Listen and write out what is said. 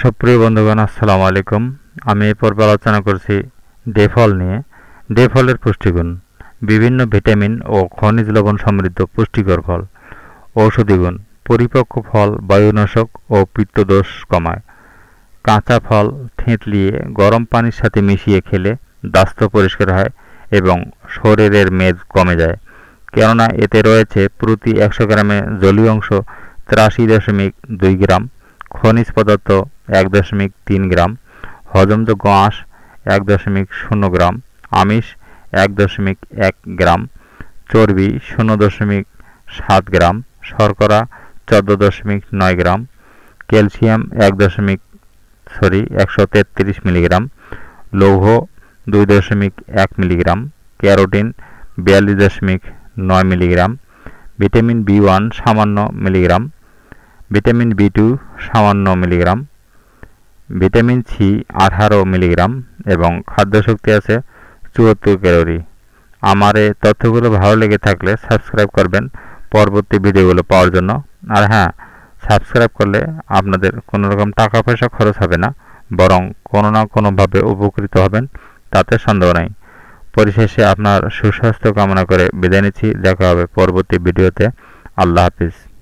সুপ্রিয় বন্ধুগণ আসসালামু আলাইকুম আমি এ পর্বে আলোচনা করছি ডেফল নিয়ে ডেফলের পুষ্টিগুণ বিভিন্ন ভিটামিন ও খনিজ লবণ সমৃদ্ধ পুষ্টিকর ফল ঔষধিগুণ পরিপক্ক ফল বায়ুনাশক ও পিত্তদোষ কমায় কাঁচা ফল থেঁতলিয়ে গরম পানির সাথে মিশিয়ে খেলে দাস্ত পরিষ্কার হয় এবং শরীরের মেদ কমে যায় কেননা এতে রয়েছে প্রতি একশো গ্রামে জলীয় অংশ তিরাশি দশমিক দুই গ্রাম খনিজ পদার্থ এক দশমিক তিন গ্রাম হজমযোগ্য আঁশ এক দশমিক শূন্য গ্রাম আমিষ এক দশমিক এক গ্রাম চর্বি শূন্য দশমিক সাত গ্রাম শর্করা চোদ্দ দশমিক নয় গ্রাম ক্যালসিয়াম এক দশমিক সরি একশো তেত্রিশ মিলিগ্রাম লৌহ দুই দশমিক এক মিলিগ্রাম ক্যারোটিন বিয়াল্লিশ দশমিক নয় মিলিগ্রাম ভিটামিন বি ওয়ান সামান্য মিলিগ্রাম ভিটামিন বি টু সামান্য মিলিগ্রাম ভিটামিন সি আঠারো মিলিগ্রাম এবং খাদ্যশক্তি আছে চুয়াত্তর ক্যালোরি আমার এই তথ্যগুলো ভালো লেগে থাকলে সাবস্ক্রাইব করবেন পরবর্তী ভিডিওগুলো পাওয়ার জন্য আর হ্যাঁ সাবস্ক্রাইব করলে আপনাদের কোনো রকম টাকা পয়সা খরচ হবে না বরং কোনো না কোনোভাবে উপকৃত হবেন তাতে সন্দেহ নাই পরিশেষে আপনার সুস্বাস্থ্য কামনা করে বিদায় নিচ্ছি দেখা হবে পরবর্তী ভিডিওতে আল্লাহ হাফিজ